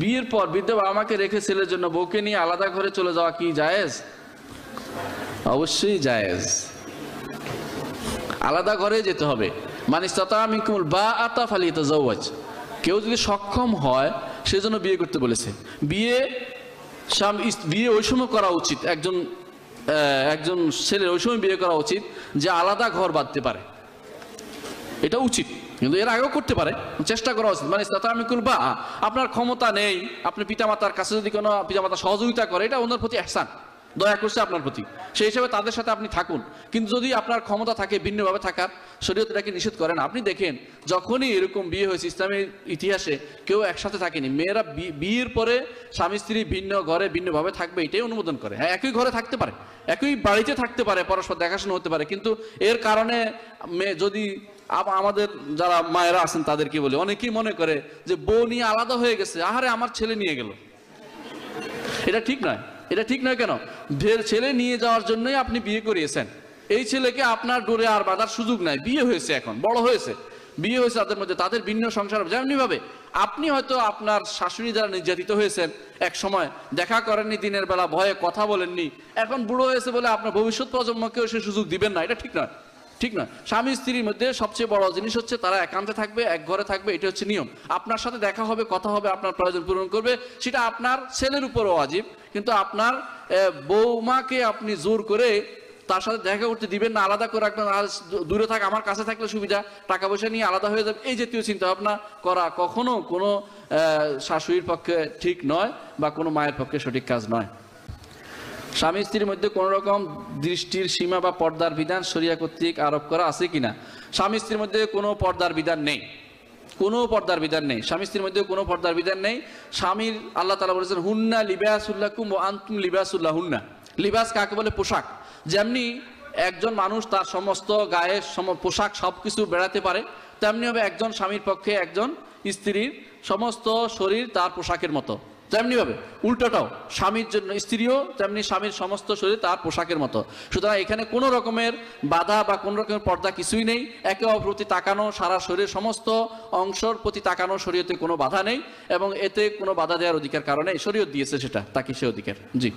বিয়ের পর বাবা আমাকে রেখে ছেলের জন্য বউকে নিয়ে আলাদা ঘরে চলে যাওয়া কি জায়েজ অবশ্যই জায়েজ আলাদা ঘরে যেতে হবে মানে বা আতা ফালিয়া কেউ যদি সক্ষম হয় সেজন্য বিয়ে করতে বলেছে বিয়ে বিয়ে ওই সময় করা উচিত একজন একজন ছেলের ওই সময় বিয়ে করা উচিত যে আলাদা ঘর বাঁধতে পারে এটা উচিত কিন্তু এর আগেও করতে পারে চেষ্টা করা উচিত মানে ইস্তাতামিকুল বা আপনার ক্ষমতা নেই আপনি পিতামাতার কাছে যদি কোনো পিতামাতা সহযোগিতা করে এটা ওনার প্রতি অ্যাসান দয়া করছে আপনার প্রতি সেই হিসাবে তাদের সাথে আপনি থাকুন কিন্তু যদি আপনার ক্ষমতা থাকে ভিন্নভাবে থাকার শরীয়ত এটাকে নিষেধ করেন আপনি দেখেন যখনই এরকম বিয়ে হয়েছে ইসলামের ইতিহাসে কেউ একসাথে থাকেনি মেয়েরা বিয়ের পরে স্বামী স্ত্রী ভিন্ন ঘরে ভিন্নভাবে থাকবে এটাই অনুমোদন করে হ্যাঁ একই ঘরে থাকতে পারে একই বাড়িতে থাকতে পারে পরস্পর দেখাশোনা হতে পারে কিন্তু এর কারণে মেয়ে যদি আমাদের যারা মায়েরা আছেন তাদেরকে বলি অনেকেই মনে করে যে বউ নিয়ে আলাদা হয়ে গেছে আহারে আমার ছেলে নিয়ে গেল এটা ঠিক নয় এটা ঠিক নয় কেন ছেলে নিয়ে যাওয়ার জন্যই আপনি বিয়ে করিয়েছেন এই ছেলেকে আপনার ডোরে আর বাঁধার সুযোগ নাই বিয়ে হয়েছে এখন বড় হয়েছে বিয়ে হয়েছে তাদের মধ্যে তাদের ভিন্ন সংসার ভাবে আপনি হয়তো আপনার শাশুড়ি দ্বারা নির্যাতিত হয়েছেন এক সময় দেখা করেননি দিনের বেলা ভয়ে কথা বলেননি এখন বুড়ো হয়েছে বলে আপনার ভবিষ্যৎ প্রজন্মকেও সে সুযোগ দিবেন না এটা ঠিক নয় ঠিক না স্বামী স্ত্রীর মধ্যে সবচেয়ে বড় জিনিস হচ্ছে তারা একান্তে থাকবে এক ঘরে থাকবে এটা হচ্ছে নিয়ম আপনার সাথে দেখা হবে কথা হবে আপনার প্রয়োজন পূরণ করবে সেটা আপনার ছেলের উপরও আজীব কিন্তু আপনার বৌমাকে আপনি জোর করে তার সাথে দেখা করতে দিবেন না আলাদা করে রাখবেন দূরে থাক আমার কাছে থাকলে সুবিধা টাকা পয়সা নিয়ে আলাদা হয়ে যাবে এই জাতীয় চিন্তা ভাবনা করা কখনো কোনো শাশুড়ির পক্ষে ঠিক নয় বা কোনো মায়ের পক্ষে সঠিক কাজ নয় স্বামী স্ত্রীর মধ্যে কোন রকম দৃষ্টির সীমা বা পর্দার বিধান সরিয়া কর্তৃক আরোপ করা আছে কিনা স্বামী স্ত্রীর মধ্যে কোনো পর্দার বিধান নেই কোনো পর্দার বিধান নেই স্বামী স্ত্রীর মধ্যে কোনো পর্দার বিধান নেই স্বামীর আল্লাহ তালা বলেছেন হুন্না লিবাসুল্লাহ কুম আন্তুম লিবাসুল্লাহ হুন্না লিবাস কাকে বলে পোশাক যেমনি একজন মানুষ তার সমস্ত গায়ের সম পোশাক সব কিছু বেড়াতে পারে তেমনি হবে একজন স্বামীর পক্ষে একজন স্ত্রীর সমস্ত শরীর তার পোশাকের মতো তেমনিভাবে উল্টোটাও স্বামীর জন্য স্ত্রীও তেমনি স্বামীর সমস্ত শরীর তার পোশাকের মতো সুতরাং এখানে কোনো রকমের বাধা বা কোনো রকমের পর্দা কিছুই নেই একে অপর প্রতি তাকানো সারা শরীরের সমস্ত অংশর প্রতি তাকানো শরীয়তে কোনো বাধা নেই এবং এতে কোনো বাধা দেওয়ার অধিকার কারণে শরীয়ত দিয়েছে সেটা তাকে সে অধিকার জি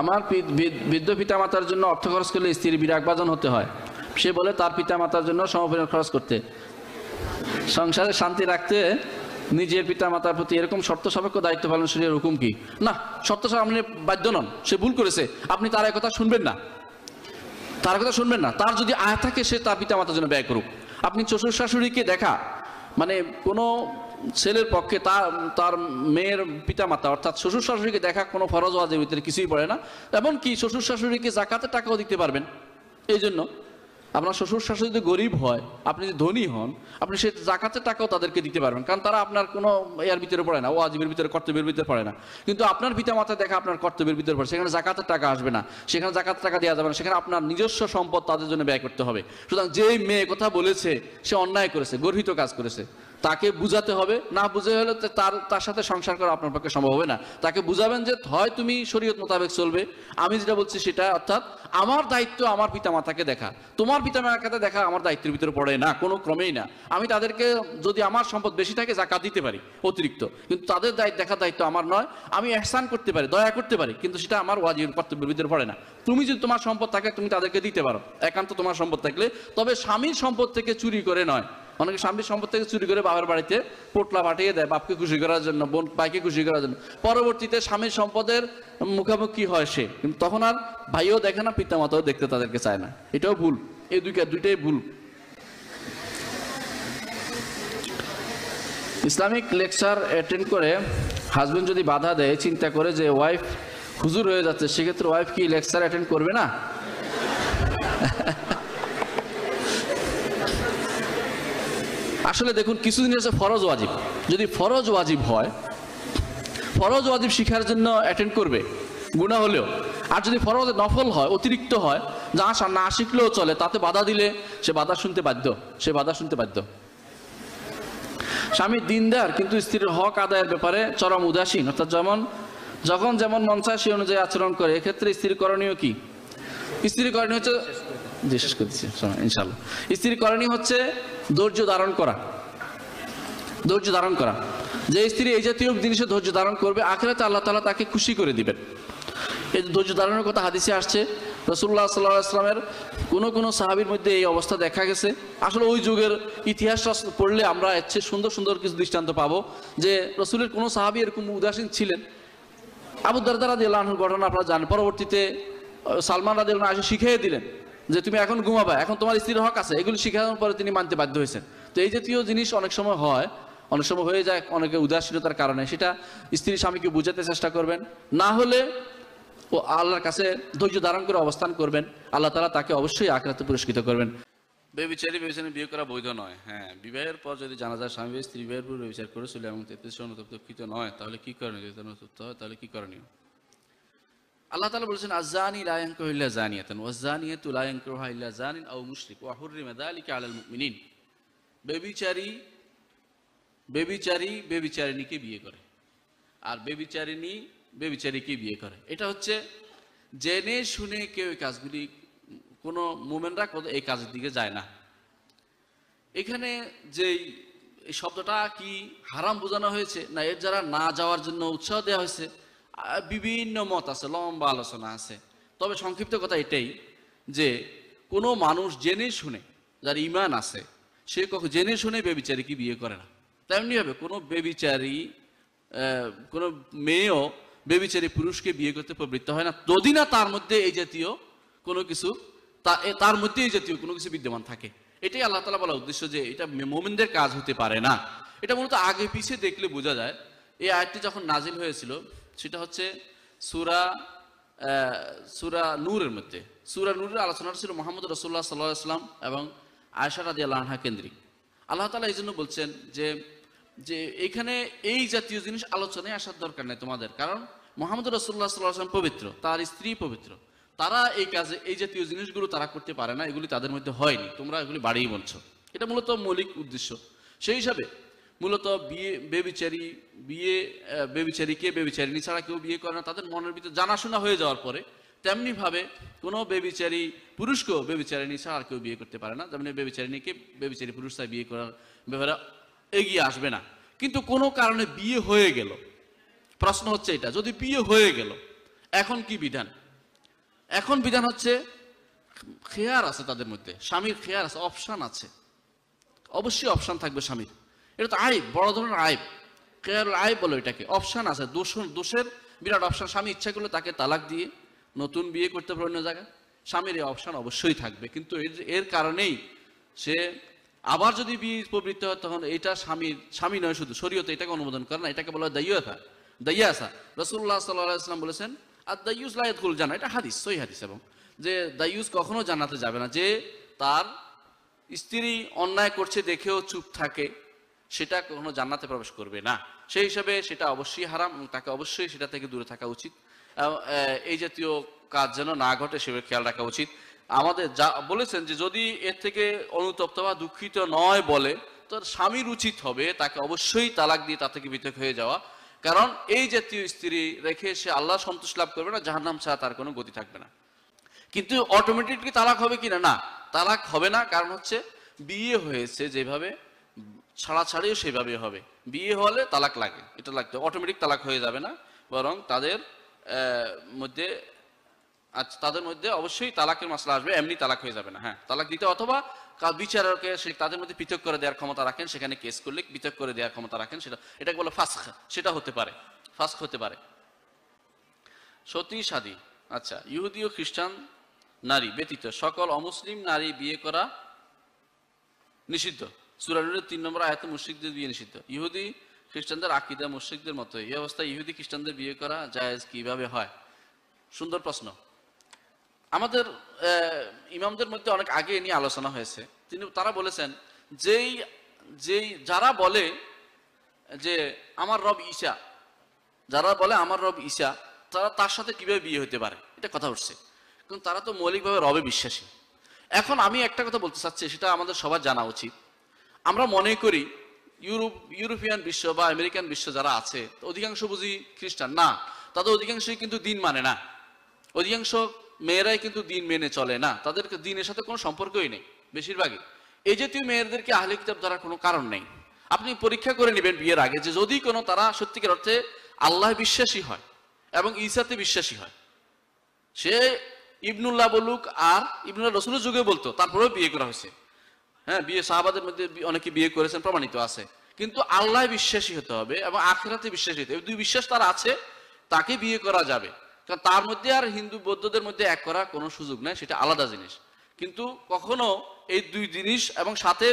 আমার বৃদ্ধ পিতা মাতার জন্য অর্থ খরচ করলে স্ত্রীর বিরাগ বাজন হতে হয় সে বলে তার পিতা মাতার জন্য সমপরিমাণ খরচ করতে সংসারে শান্তি রাখতে নিজের পিতা মাতার প্রতি এরকম শর্ত সাপেক্ষ দায়িত্ব পালন শরীরের হুকুম কি না শর্ত আপনি বাধ্য নন সে ভুল করেছে আপনি তার কথা শুনবেন না তার কথা শুনবেন না তার যদি আয় থাকে সে তার পিতা মাতার জন্য ব্যয় করুক আপনি শ্বশুর শাশুড়িকে দেখা মানে কোনো ছেলের পক্ষে তার তার মেয়ের পিতামাতা অর্থাৎ শ্বশুর শাশুড়িকে দেখা কোনো ফরজ ওয়াজের ভিতরে কিছুই পড়ে না এমনকি শ্বশুর শাশুড়িকে জাকাতে টাকাও দিতে পারবেন এই জন্য আপনার শ্বশুর শাশুড়ি যদি গরিব হয় আপনি যদি ধনী হন আপনি সে জাকাতের টাকাও তাদেরকে দিতে পারবেন কারণ তারা আপনার কোনো এর ভিতরে পড়ে না ও আজিবের ভিতরে কর্তব্যের ভিতরে পড়ে না কিন্তু আপনার মাতা দেখা আপনার কর্তব্যের ভিতরে পড়ে সেখানে জাকাতের টাকা আসবে না সেখানে জাকাতের টাকা দেওয়া যাবে না সেখানে আপনার নিজস্ব সম্পদ তাদের জন্য ব্যয় করতে হবে সুতরাং যে মেয়ে কথা বলেছে সে অন্যায় করেছে গর্হিত কাজ করেছে তাকে বুঝাতে হবে না বুঝে হলে তার তার সাথে সংসার করা আপনার পক্ষে সম্ভব হবে না তাকে বুঝাবেন যে হয় তুমি শরীয়ত মোতাবেক চলবে আমি যেটা বলছি সেটা অর্থাৎ আমার দায়িত্ব আমার পিতামাতাকে দেখা তোমার পিতামাতাকে দেখা আমার দায়িত্বের ভিতরে পড়ে না কোনো ক্রমেই না আমি তাদেরকে যদি আমার সম্পদ বেশি থাকে জাকা দিতে পারি অতিরিক্ত কিন্তু তাদের দায়িত্ব দেখার দায়িত্ব আমার নয় আমি এহসান করতে পারি দয়া করতে পারি কিন্তু সেটা আমার ওয়াজির কর্তব্যের ভিতরে পড়ে না তুমি যদি তোমার সম্পদ থাকে তুমি তাদেরকে দিতে পারো একান্ত তোমার সম্পদ থাকলে তবে স্বামীর সম্পদ থেকে চুরি করে নয় অনেকে স্বামীর সম্পদ থেকে চুরি করে বাবার বাড়িতে পোটলা পাঠিয়ে দেয় বাপকে খুশি করার জন্য বোন ভাইকে খুশি করার জন্য পরবর্তীতে স্বামীর সম্পদের মুখামুখি হয় সে কিন্তু তখন আর ভাইও দেখে না পিতামাতাও দেখতে তাদেরকে চায় না এটাও ভুল এই দুইটা দুইটাই ভুল ইসলামিক লেকচার অ্যাটেন্ড করে হাজবেন্ড যদি বাধা দেয় চিন্তা করে যে ওয়াইফ হুজুর হয়ে যাচ্ছে সেক্ষেত্রে ওয়াইফ কি লেকচার অ্যাটেন্ড করবে না আসলে দেখুন কিছুদিন আছে ফরজ ওয়াজিব যদি ফরজ ওয়াজিব হয় ফরজ ওয়াজিব শিখার জন্য অ্যাটেন্ড করবে গুণা হলেও আর যদি ফরজ নফল হয় অতিরিক্ত হয় যা না শিখলেও চলে তাতে বাধা দিলে সে বাধা শুনতে বাধ্য সে বাধা শুনতে বাধ্য স্বামী দিনদার কিন্তু স্ত্রীর হক আদায়ের ব্যাপারে চরম উদাসীন অর্থাৎ যেমন যখন যেমন মন চায় সে অনুযায়ী আচরণ করে এক্ষেত্রে স্ত্রীর করণীয় কি স্ত্রীর করণীয় হচ্ছে শেষ করতেছি ইনশাল্লাহ স্ত্রীর করণীয় হচ্ছে ধৈর্য ধারণ করা ধৈর্য ধারণ করা যে স্ত্রী এই জাতীয় জিনিসে ধৈর্য ধারণ করবে আখেরাতে আল্লাহ তালা তাকে খুশি করে দিবেন এই ধৈর্য ধারণের কথা হাদিসে আসছে রসুল্লাহ সাল্লাহ আসলামের কোনো কোনো সাহাবির মধ্যে এই অবস্থা দেখা গেছে আসলে ওই যুগের ইতিহাস পড়লে আমরা এর সুন্দর সুন্দর কিছু দৃষ্টান্ত পাবো যে রসুলের কোনো সাহাবি এরকম উদাসীন ছিলেন আবুদ্দার দারাদি আল্লাহর ঘটনা আপনারা জান পরবর্তীতে সালমান আদি আল্লাহ শিখিয়ে দিলেন যে তুমি এখন ঘুমাবা এখন তোমার স্ত্রীর হক আছে এগুলো শিখানোর পরে তিনি মানতে বাধ্য হয়েছেন তো এই জাতীয় জিনিস অনেক সময় হয় অনেক সময় হয়ে যায় অনেকে উদাসীনতার কারণে সেটা স্ত্রী স্বামীকে বুঝাতে চেষ্টা করবেন না হলে ও আল্লাহর কাছে ধৈর্য ধারণ করে অবস্থান করবেন আল্লাহ তালা তাকে অবশ্যই আক্রান্ত পুরস্কৃত করবেন বেবিচারী বেবিচারী বিয়ে করা বৈধ নয় হ্যাঁ বিবাহের পর যদি জানা যায় স্বামী স্ত্রী বিবাহের পর বিচার করেছিল এবং তেত্রিশ অনুতপ্ত নয় তাহলে কি করণীয় যদি অনুতপ্ত হয় তাহলে কি করণীয় আল্লাহ তালা বলেছেন আজানি লায়ঙ্ক ইল্লা জানিয়াতেন ওয়াজানিয়াত লায়ঙ্ক ইল্লা জানিন আউ মুশরিক ওয়াহুরি মেদালিকে আলাল মুমিনিন বেবিচারি বেবিচারি বেবিচারিণীকে বিয়ে করে আর বেবিচারিণী বেবিচারীকে বিয়ে করে এটা হচ্ছে জেনে শুনে কেউ এই কাজগুলি কোনো কত এই কাজের দিকে যায় না এখানে যেই শব্দটা কি হারাম বোঝানো হয়েছে না এর যারা না যাওয়ার জন্য উৎসাহ দেওয়া হয়েছে বিভিন্ন মত আছে লম্বা আলোচনা আছে তবে সংক্ষিপ্ত কথা এটাই যে কোনো মানুষ জেনে শুনে যার ইমান আছে সে কখন জেনে শুনে বেবিচারীকে বিয়ে করে না তেমনিভাবে কোনো বেবিচারী কোনো মেয়েও বেবিচারী পুরুষকে বিয়ে করতে প্রবৃত্ত হয় না যদি না তার মধ্যে এই জাতীয় কোনো কিছু তার মধ্যে এই জাতীয় কোনো কিছু বিদ্যমান থাকে এটাই আল্লাহ তালা বলার উদ্দেশ্য যে এটা মোমিনদের কাজ হতে পারে না এটা মূলত আগে পিছিয়ে দেখলে বোঝা যায় এই আয়টি যখন নাজিল হয়েছিল সেটা হচ্ছে সুরা সুরা নূরের মধ্যে সুরা নূরের আলোচনাটা ছিল মোহাম্মদ রসুল্লাহ সাল্লাহ আসলাম এবং আয়সার আদি আল্লাহা কেন্দ্রিক আল্লাহ তালা এই জন্য বলছেন যে যে এখানে এই জাতীয় জিনিস আলোচনায় আসার দরকার নেই তোমাদের কারণ মোহাম্মদ রসুল্লাহ আসলাম পবিত্র তার স্ত্রী পবিত্র তারা এই কাজে এই জাতীয় জিনিসগুলো তারা করতে পারে না এগুলি তাদের মধ্যে হয়নি তোমরা এগুলি বাড়িয়ে বলছো এটা মূলত মৌলিক উদ্দেশ্য সেই হিসাবে মূলত বিয়ে বেবিচারি বিয়ে কে বেবিচারিনী ছাড়া কেউ বিয়ে করে না তাদের মনের ভিতরে জানাশোনা হয়ে যাওয়ার পরে তেমনিভাবে কোনো বেবিচারি পুরুষকেও বেবিচারিনী ছাড়া আর কেউ বিয়ে করতে পারে না যেমন মানে বেবিচারিনীকে বেবিচারি পুরুষ তাই বিয়ে করার ব্যাপারে এগিয়ে আসবে না কিন্তু কোনো কারণে বিয়ে হয়ে গেল প্রশ্ন হচ্ছে এটা যদি বিয়ে হয়ে গেল এখন কি বিধান এখন বিধান হচ্ছে খেয়ার আছে তাদের মধ্যে স্বামীর খেয়ার আছে অপশান আছে অবশ্যই অপশান থাকবে স্বামীর এটা তো আইব বড় ধরনের আইব কেয়ার আইব বলো এটাকে অপশান আছে দোষণ দোষের বিরাট অপশান স্বামী ইচ্ছা করলে তাকে তালাক দিয়ে নতুন বিয়ে করতে পারে অন্য জায়গায় স্বামীর এই অপশান অবশ্যই থাকবে কিন্তু এর এর কারণেই সে আবার যদি বিয়ে প্রবৃত্ত হয় তখন এটা স্বামীর স্বামী নয় শুধু শরীয়তে এটাকে অনুমোদন করে না এটাকে বলা হয় দাইয়াথা দাইয়াসা রসুল্লাহ সাল্লাহ বলেছেন আর লাইত গুল জানা এটা হাদিস সই হাদিস এবং যে দাইউস কখনো জানাতে যাবে না যে তার স্ত্রী অন্যায় করছে দেখেও চুপ থাকে সেটা কখনো জান্নাতে প্রবেশ করবে না সেই হিসাবে সেটা অবশ্যই হারাম এবং তাকে অবশ্যই সেটা থেকে দূরে থাকা উচিত এই জাতীয় কাজ যেন না ঘটে সেভাবে খেয়াল রাখা উচিত আমাদের যা বলেছেন যে যদি এর থেকে অনুতপ্ত বা দুঃখিত নয় বলে তো স্বামীর উচিত হবে তাকে অবশ্যই তালাক দিয়ে তা থেকে পৃথক হয়ে যাওয়া কারণ এই জাতীয় স্ত্রী রেখে সে আল্লাহ সন্তুষ্ট লাভ করবে না যাহার নাম ছাড়া তার কোনো গতি থাকবে না কিন্তু অটোমেটিকলি তালাক হবে কিনা না তালাক হবে না কারণ হচ্ছে বিয়ে হয়েছে যেভাবে ছাড়া ছাড়িও সেভাবে হবে বিয়ে হলে তালাক লাগে এটা লাগতে অটোমেটিক তালাক হয়ে যাবে না বরং তাদের মধ্যে আচ্ছা তাদের মধ্যে অবশ্যই তালাকের মশলা আসবে এমনি তালাক হয়ে যাবে না হ্যাঁ তালাক দিতে অথবা বিচারকে সে তাদের মধ্যে পৃথক করে দেওয়ার ক্ষমতা রাখেন সেখানে কেস করলে পৃথক করে দেওয়ার ক্ষমতা রাখেন সেটা এটাকে বলে ফাস্ক সেটা হতে পারে ফাস্ক হতে পারে সতী সাদী আচ্ছা ইহুদি ও খ্রিস্টান নারী ব্যতীত সকল অমুসলিম নারী বিয়ে করা নিষিদ্ধ সুরানুরের তিন নম্বর আয়ত মুশ্রিকদের বিয়ে নিষিদ্ধ ইহুদি খ্রিস্টানদের আকিদা মুশ্রিকদের মতো এই অবস্থায় ইহুদি খ্রিস্টানদের বিয়ে করা জায়েজ কিভাবে হয় সুন্দর প্রশ্ন আমাদের ইমামদের মধ্যে অনেক আগে নিয়ে আলোচনা হয়েছে তিনি তারা বলেছেন যেই যেই যারা বলে যে আমার রব ঈশা যারা বলে আমার রব ঈশা তারা তার সাথে কিভাবে বিয়ে হতে পারে এটা কথা উঠছে কিন্তু তারা তো মৌলিকভাবে রবে বিশ্বাসী এখন আমি একটা কথা বলতে চাচ্ছি সেটা আমাদের সবার জানা উচিত আমরা মনে করি ইউরোপ ইউরোপিয়ান বিশ্ব বা আমেরিকান বিশ্ব যারা আছে অধিকাংশ বুঝি খ্রিস্টান না তাদের অধিকাংশই কিন্তু দিন মানে না অধিকাংশ মেয়েরাই কিন্তু দিন মেনে চলে না তাদেরকে দিনের সাথে কোনো সম্পর্কই নেই বেশিরভাগই এই জাতীয় মেয়েদেরকে আহলে কিতাব ধরার কোনো কারণ নেই আপনি পরীক্ষা করে নেবেন বিয়ের আগে যে যদি কোনো তারা সত্যিকার অর্থে আল্লাহ বিশ্বাসী হয় এবং ঈসাতে বিশ্বাসী হয় সে ইবনুল্লাহ বলুক আর ইবনুল্লাহ রসুলের যুগে বলতো তারপরেও বিয়ে করা হয়েছে হ্যাঁ বিয়ে সাহাবাদের মধ্যে অনেকে বিয়ে করেছেন প্রমাণিত আছে কিন্তু আল্লাহ বিশ্বাসী হতে হবে এবং আখেরাতে বিশ্বাসী হতে হবে দুই বিশ্বাস তার আছে তাকে বিয়ে করা যাবে কারণ তার মধ্যে আর হিন্দু বৌদ্ধদের মধ্যে এক করা কোনো সুযোগ নেই সেটা আলাদা জিনিস কিন্তু কখনো এই দুই জিনিস এবং সাথে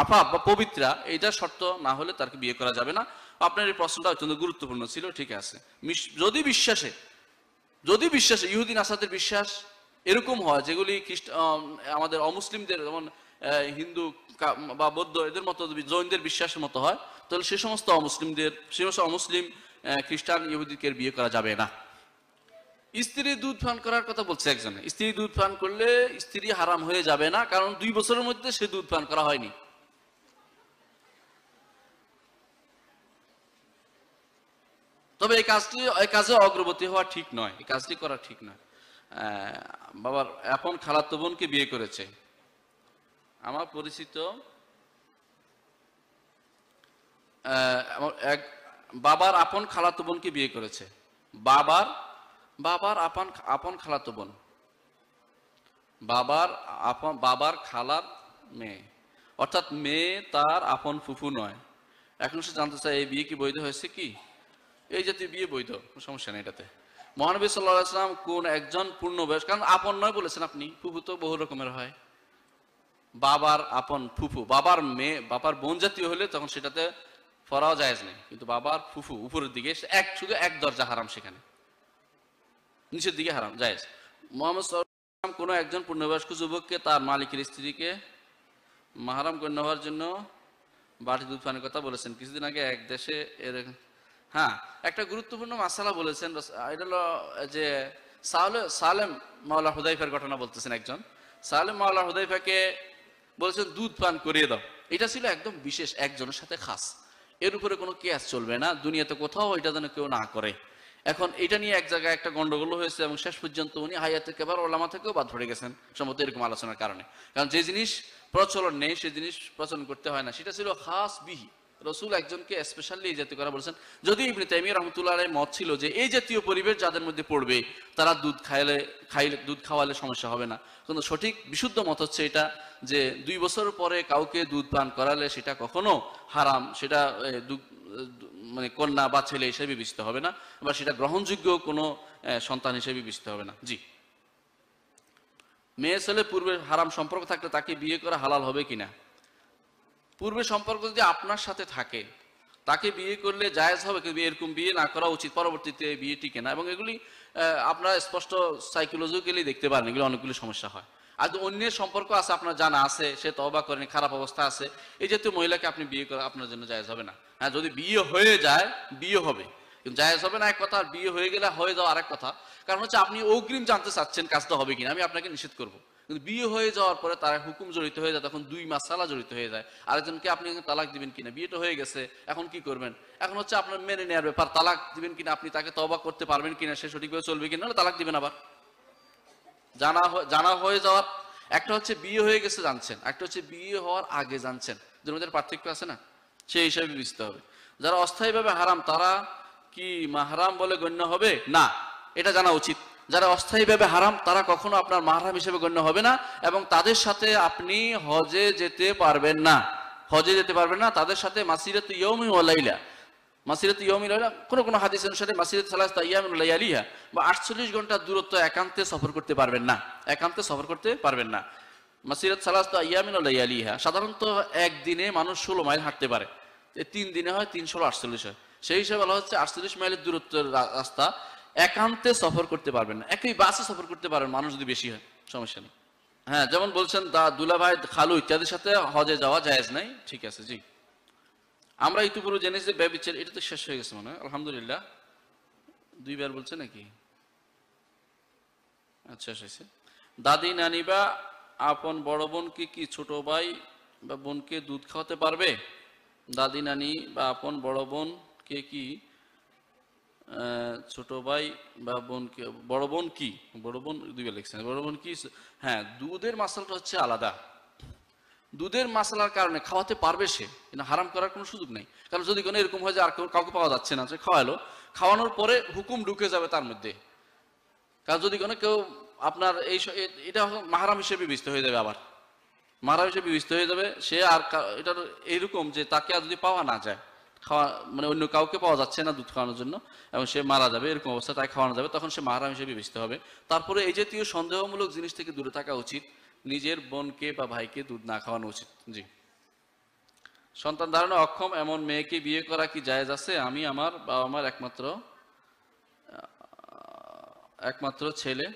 আফা বা পবিত্রা এইটা শর্ত না হলে তাকে বিয়ে করা যাবে না আপনার এই প্রশ্নটা অত্যন্ত গুরুত্বপূর্ণ ছিল ঠিক আছে যদি বিশ্বাসে যদি বিশ্বাসে ইহুদিন আসাদের বিশ্বাস এরকম হয় যেগুলি খ্রিস্ট আমাদের অমুসলিমদের যেমন হিন্দু বা বৌদ্ধ এদের মতো জৈনদের বিশ্বাসের মতো হয় তাহলে সে সমস্ত অমুসলিমদের সে সমস্ত অমুসলিম খ্রিস্টান ইহুদিকে বিয়ে করা যাবে না স্ত্রী দুধ পান করার কথা বলছে একজন স্ত্রী দুধ পান করলে স্ত্রী হারাম হয়ে যাবে না কারণ দুই বছরের মধ্যে সে দুধ পান করা হয়নি তবে এই কাজটি এই কাজে অগ্রগতি হওয়া ঠিক নয় এই কাজটি করা ঠিক নয় বাবার এখন খালাতো বোনকে বিয়ে করেছে আমার পরিচিত এক বাবার আপন খালাতো বোনকে বিয়ে করেছে বাবার বাবার আপন আপন খালাতো বোন বাবার আপন বাবার খালার মেয়ে অর্থাৎ মেয়ে তার আপন ফুফু নয় এখন সে জানতে চায় এই বিয়ে কি বৈধ হয়েছে কি এই জাতীয় বিয়ে বৈধ সমস্যা নেই এটাতে মহানবী সাল্লাহ আসলাম কোন একজন পূর্ণ বয়স কারণ আপন নয় বলেছেন আপনি ফুফু তো বহু রকমের হয় বাবার আপন ফুফু বাবার মেয়ে বাবার বোন জাতীয় হলে তখন সেটাতে ফরাও জায়েজ নেই কিন্তু বাবার ফুফু উপরের দিকে এক শুধু এক দরজা হারাম সেখানে নিচের দিকে হারাম যায় মোহাম্মদ সাল্লাম কোনো একজন পূর্ণবয়স্ক যুবককে তার মালিকের স্ত্রীকে মাহারাম করে হওয়ার জন্য বাটি দুধ পানের কথা বলেছেন কিছুদিন আগে এক দেশে এর হ্যাঁ একটা গুরুত্বপূর্ণ মাসালা বলেছেন এটা হলো যে সালে সালেম মাওলা হুদাইফার ঘটনা বলতেছেন একজন সালেম মাওলা হুদাইফাকে বলেছেন দুধ পান করিয়ে দাও এটা ছিল একদম বিশেষ একজনের সাথে খাস এর উপরে কোনো কেস চলবে না দুনিয়াতে কোথাও এটা যেন কেউ না করে এখন এটা নিয়ে এক জায়গায় একটা গন্ডগোল হয়েছে এবং শেষ পর্যন্ত উনি থেকে আবার ওলামা থেকেও বাদ ধরে গেছেন সম্ভবত এরকম আলোচনার কারণে কারণ যে জিনিস প্রচলন নেই সে জিনিস প্রচলন করতে হয় না সেটা ছিল খাস বিহি রসুল একজনকে স্পেশালি এই জাতীয় করা বলেছেন যদি ইবনে তাইমিয়া রহমতুল্লাহ মত ছিল যে এই জাতীয় পরিবেশ যাদের মধ্যে পড়বে তারা দুধ খাইলে খাইলে দুধ খাওয়ালে সমস্যা হবে না কিন্তু সঠিক বিশুদ্ধ মত হচ্ছে এটা যে দুই বছর পরে কাউকে দুধ পান করালে সেটা কখনো হারাম সেটা মানে কন্যা বা ছেলে হিসেবে বিবেচিত হবে না বা সেটা গ্রহণযোগ্য কোনো সন্তান হিসেবে বিবেচিত হবে না জি মেয়ে ছেলে পূর্বে হারাম সম্পর্ক থাকলে তাকে বিয়ে করা হালাল হবে কিনা পূর্বে সম্পর্ক যদি আপনার সাথে থাকে তাকে বিয়ে করলে জায়েজ হবে কিন্তু এরকম বিয়ে না করা উচিত পরবর্তীতে বিয়ে টিকে না এবং এগুলি আপনারা স্পষ্ট সাইকোলজিক্যালি দেখতে পারেন এগুলো অনেকগুলি সমস্যা হয় আর অন্যের সম্পর্ক আছে আপনার জানা আছে সে তবা করেনি খারাপ অবস্থা আছে এই জাতীয় মহিলাকে আপনি বিয়ে করে আপনার জন্য জায়জ হবে না হ্যাঁ যদি বিয়ে হয়ে যায় বিয়ে হবে কিন্তু জায়জ হবে না এক কথা বিয়ে হয়ে গেলে হয়ে যাওয়া আরেক কথা কারণ হচ্ছে আপনি অগ্রিম জানতে চাচ্ছেন কাজটা হবে কিনা আমি আপনাকে নিষেধ করবো কিন্তু বিয়ে হয়ে যাওয়ার পরে তার হুকুম জড়িত হয়ে যায় তখন দুই মাসালা জড়িত হয়ে যায় আরেকজনকে আপনি তালাক দিবেন কিনা বিয়েটা হয়ে গেছে এখন কি করবেন এখন হচ্ছে আপনার মেনে নেওয়ার ব্যাপার তালাক দিবেন কিনা আপনি তাকে তবা করতে পারবেন কিনা সে সঠিকভাবে চলবে কিনা তালাক দিবেন আবার জানা জানা হয়ে যাওয়ার একটা হচ্ছে বিয়ে হয়ে গেছে জানছেন একটা হচ্ছে বিয়ে হওয়ার আগে জানছেন দুটোর মধ্যে পার্থক্য আছে না সেই হিসাবে বুঝতে হবে যারা অস্থায়ীভাবে হারাম তারা কি মাহারাম বলে গণ্য হবে না এটা জানা উচিত যারা অস্থায়ীভাবে হারাম তারা কখনো আপনার মাহারাম হিসেবে গণ্য হবে না এবং তাদের সাথে আপনি হজে যেতে পারবেন না হজে যেতে পারবেন না তাদের সাথে মাসিরাত ইয়মি ওয়ালাইলা মাসিরাত ইয়মিল কোনো কোনো হাদিস অনুসারে মাসিরাত সালাস ইয়ামিয়া বা আটচল্লিশ ঘন্টা দূরত্ব একান্তে সফর করতে পারবেন না একান্তে সফর করতে পারবেন না মাসিরাত সালাস ইয়ামিন ইয়ালিহা সাধারণত একদিনে মানুষ ষোলো মাইল হাঁটতে পারে তিন দিনে হয় তিন ষোলো আটচল্লিশ হয় সেই হিসাবে বলা হচ্ছে আটচল্লিশ মাইলের দূরত্বের রাস্তা একান্তে সফর করতে পারবেন না একই বাসে সফর করতে পারবেন মানুষ যদি বেশি হয় সমস্যা নেই হ্যাঁ যেমন বলছেন দা দুলাভাই খালু ইত্যাদির সাথে হজে যাওয়া জায়েজ নাই ঠিক আছে জি আমরা ইতিপূর্বে জেনেছি যে ব্যবচার এটা তো শেষ হয়ে গেছে মনে হয় আলহামদুলিল্লাহ দুইবার বলছে নাকি আচ্ছা শেষে দাদি নানি বা আপন বড় বোনকে কি ছোট ভাই বা বোনকে দুধ খাওয়াতে পারবে দাদি নানি বা আপন বড় বোনকে কি ছোট ভাই বা বোনকে বড় বোন কি বড় বোন দুইবার লিখছেন বড় বোন কি হ্যাঁ দুধের মাসালটা হচ্ছে আলাদা দুধের মাসালার কারণে খাওয়াতে পারবে সে কিন্তু হারাম করার কোনো সুযোগ নেই কারণ যদি কোনো এরকম হয় যে আর কাউকে পাওয়া যাচ্ছে না সে খাওয়ালো খাওয়ানোর পরে হুকুম ঢুকে যাবে তার মধ্যে কারণ যদি কোনো কেউ আপনার এই এটা মাহারাম হিসেবে বিবেচিত হয়ে যাবে আবার মাহারাম হিসেবে বিবেচিত হয়ে যাবে সে আর এটা এইরকম যে তাকে আর যদি পাওয়া না যায় খাওয়া মানে অন্য কাউকে পাওয়া যাচ্ছে না দুধ খাওয়ানোর জন্য এবং সে মারা যাবে এরকম অবস্থা তাই খাওয়ানো যাবে তখন সে মাহারাম হিসেবে বিবেচিত হবে তারপরে এই জাতীয় সন্দেহমূলক জিনিস থেকে দূরে থাকা উচিত নিজের বোনকে বা ভাইকে দুধ না খাওয়ানো উচিত জি সন্তান ধারণে অক্ষম এমন মেয়েকে বিয়ে করা কি জায়েজ আছে আমি আমার বাবা মার একমাত্র একমাত্র ছেলে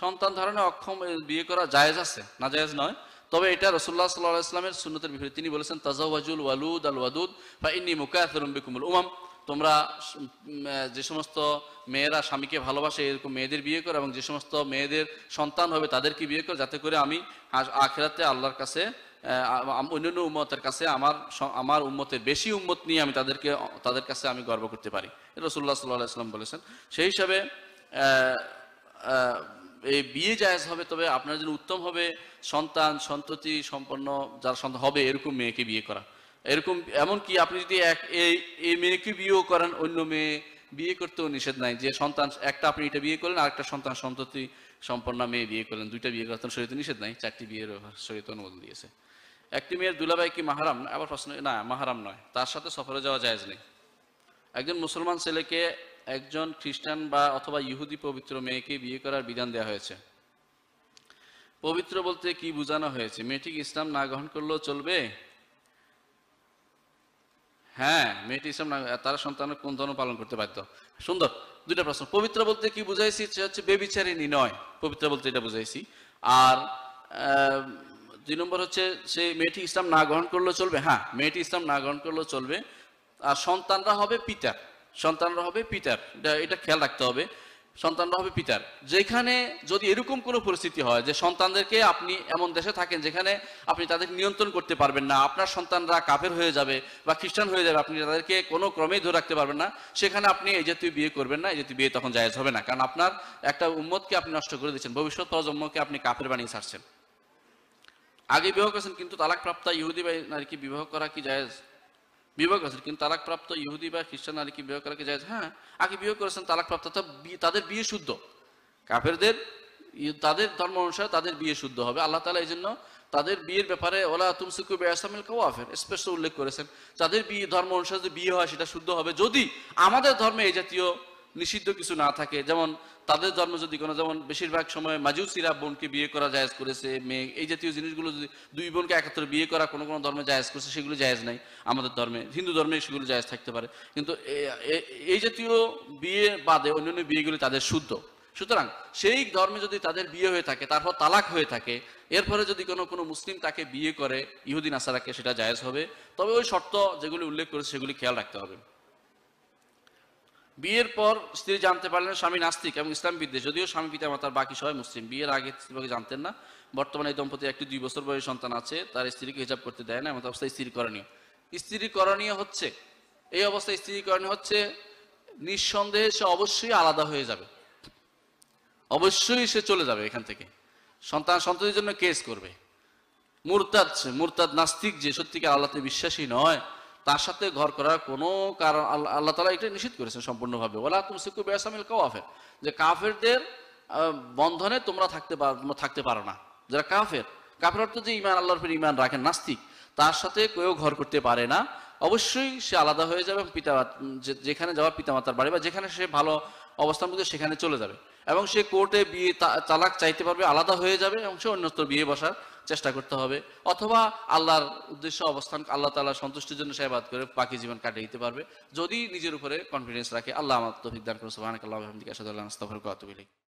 সন্তান ধারণে অক্ষম বিয়ে করা জায়েজ আছে না জায়েজ নয় তবে এটা রসুল্লাহ সাল্লাহ ইসলামের সুন্নতের বিপরীত তিনি বলেছেন তাজাওয়াজুল ওয়ালুদ আল ওয়াদুদ বা ইনি মুকায়াতরুম বিকুমুল উমাম তোমরা যে সমস্ত মেয়েরা স্বামীকে ভালোবাসে এরকম মেয়েদের বিয়ে করো এবং যে সমস্ত মেয়েদের সন্তান হবে তাদেরকে বিয়ে করো যাতে করে আমি আখেরাতে আল্লাহর কাছে অন্যান্য উম্মতের কাছে আমার আমার উম্মতের বেশি উম্মত নিয়ে আমি তাদেরকে তাদের কাছে আমি গর্ব করতে পারি রসুল্লাহ সাল্লাহ ইসলাম বলেছেন সেই হিসাবে এই বিয়ে জায়েজ হবে তবে আপনার জন্য উত্তম হবে সন্তান সন্ততি সম্পন্ন যার সন্তান হবে এরকম মেয়েকে বিয়ে করা এরকম এমনকি আপনি যদি এক এই মেয়েকে বিয়েও করেন অন্য মেয়ে বিয়ে করতেও নিষেধ নাই যে সন্তান একটা আপনি এটা বিয়ে করলেন আর একটা সন্তান সন্ততি সম্পন্ন মেয়ে বিয়ে করলেন দুইটা বিয়ে করতেন শরীর নিষেধ নাই চারটি বিয়ের শরীর অনুমোদন দিয়েছে একটি মেয়ের দুলাভাই কি মাহারাম আবার প্রশ্ন না মাহারাম নয় তার সাথে সফরে যাওয়া যায়জ নেই একজন মুসলমান ছেলেকে একজন খ্রিস্টান বা অথবা ইহুদি পবিত্র মেয়েকে বিয়ে করার বিধান দেওয়া হয়েছে পবিত্র বলতে কি বোঝানো হয়েছে মেয়েটিকে ইসলাম না গ্রহণ করলেও চলবে হ্যাঁ মেয়েটি ইসলাম না তার সন্তান কোন ধর্ম পালন করতে বাধ্য সুন্দর দুইটা প্রশ্ন পবিত্র বলতে কি বুঝাইছি সেটা হচ্ছে বেবিচারিণী নয় পবিত্র বলতে এটা বুঝাইছি আর দুই নম্বর হচ্ছে সেই মেয়েটি ইসলাম না গ্রহণ করলেও চলবে হ্যাঁ মেয়েটি ইসলাম না গ্রহণ করলেও চলবে আর সন্তানরা হবে পিতার সন্তানরা হবে পিতার এটা খেয়াল রাখতে হবে সন্তানরা হবে পিতার যেখানে যদি এরকম কোনো পরিস্থিতি হয় যে সন্তানদেরকে আপনি এমন দেশে থাকেন যেখানে আপনি তাদের নিয়ন্ত্রণ করতে পারবেন না আপনার সন্তানরা কাফের হয়ে যাবে বা খ্রিস্টান হয়ে যাবে আপনি তাদেরকে কোনো ক্রমেই ধরে রাখতে পারবেন না সেখানে আপনি এই জাতীয় বিয়ে করবেন না এই জাতীয় বিয়ে তখন জায়জ হবে না কারণ আপনার একটা উম্মতকে আপনি নষ্ট করে দিচ্ছেন ভবিষ্যৎ প্রজন্মকে আপনি কাফের বানিয়ে ছাড়ছেন আগে বিবাহ করেছেন কিন্তু তালাকপ্রাপ্তা ইহুদি বা নারীকে বিবাহ করা কি জায়জ বিবাহ করেছেন কিন্তু তালাকপ্রাপ্ত ইহুদি বা খ্রিস্টান আর কি বিবাহ করা কি যায় হ্যাঁ আগে বিবাহ করেছেন তালাকপ্রাপ্ত তাদের বিয়ে শুদ্ধ কাফেরদের তাদের ধর্ম অনুসারে তাদের বিয়ে শুদ্ধ হবে আল্লাহ তালা এই জন্য তাদের বিয়ের ব্যাপারে ওলা তুমসুকু কাউ কাওয়াফের স্পেশাল উল্লেখ করেছেন তাদের বিয়ে ধর্ম অনুসারে যে বিয়ে হয় সেটা শুদ্ধ হবে যদি আমাদের ধর্মে এই জাতীয় নিষিদ্ধ কিছু না থাকে যেমন তাদের জন্ম যদি কোনো যেমন বেশিরভাগ সময় মাজুসিরা বোনকে বিয়ে করা জায়জ করেছে মেয়ে এই জাতীয় জিনিসগুলো যদি দুই বোনকে একত্রে বিয়ে করা কোনো কোনো ধর্মে জায়জ করছে সেগুলো জায়জ নাই আমাদের ধর্মে হিন্দু ধর্মে সেগুলো জায়জ থাকতে পারে কিন্তু এই জাতীয় বিয়ে বাদে অন্যান্য বিয়েগুলি তাদের শুদ্ধ সুতরাং সেই ধর্মে যদি তাদের বিয়ে হয়ে থাকে তারপর তালাক হয়ে থাকে এরপরে যদি কোনো কোনো মুসলিম তাকে বিয়ে করে ইহুদিন আসারাকে সেটা জায়েজ হবে তবে ওই শর্ত যেগুলি উল্লেখ করেছে সেগুলি খেয়াল রাখতে হবে বিয়ের পর স্ত্রী জানতে পারলেন স্বামী নাস্তিক এবং ইসলাম বিদ্বেষ যদিও স্বামী মাতার বাকি সবাই মুসলিম বিয়ের আগে স্ত্রীভাগে জানতেন না বর্তমানে এই দম্পতি একটি দুই বছর বয়সের সন্তান আছে তার স্ত্রীকে হিসাব করতে দেয় না এমন অবস্থায় স্ত্রী করণীয় স্ত্রী করণীয় হচ্ছে এই অবস্থায় স্ত্রী করণীয় হচ্ছে নিঃসন্দেহে সে অবশ্যই আলাদা হয়ে যাবে অবশ্যই সে চলে যাবে এখান থেকে সন্তান সন্ততির জন্য কেস করবে মুরতাদ মুরতাদ নাস্তিক যে সত্যিকে আল্লাহতে বিশ্বাসী নয় তার সাথে ঘর করার কোনো কারণ আল্লাহ তালা এটা নিষেধ করেছেন সম্পূর্ণভাবে ওলা তুমি সিকু বেসামিল কাওয়াফের যে কাফেরদের বন্ধনে তোমরা থাকতে থাকতে পারো না যারা কাফের কাফের অর্থ যে ইমান আল্লাহর ফের ইমান রাখেন নাস্তিক তার সাথে কেউ ঘর করতে পারে না অবশ্যই সে আলাদা হয়ে যাবে পিতা যেখানে যাওয়া পিতামাতার বাড়ি বা যেখানে সে ভালো অবস্থান করতে সেখানে চলে যাবে এবং সে কোর্টে বিয়ে চালাক চাইতে পারবে আলাদা হয়ে যাবে এবং সে অন্যত্র বিয়ে বসার চেষ্টা করতে হবে অথবা আল্লাহর উদ্দেশ্য অবস্থান আল্লাহ তালা সন্তুষ্টির জন্য সেবাদ করে বাকি জীবন কাটিয়ে দিতে পারবে যদি নিজের উপরে কনফিডেন্স রাখে আল্লাহ আমার তো দান করে সুবাহ আল্লাহ আহমদিকে আসাদ আল্লাহ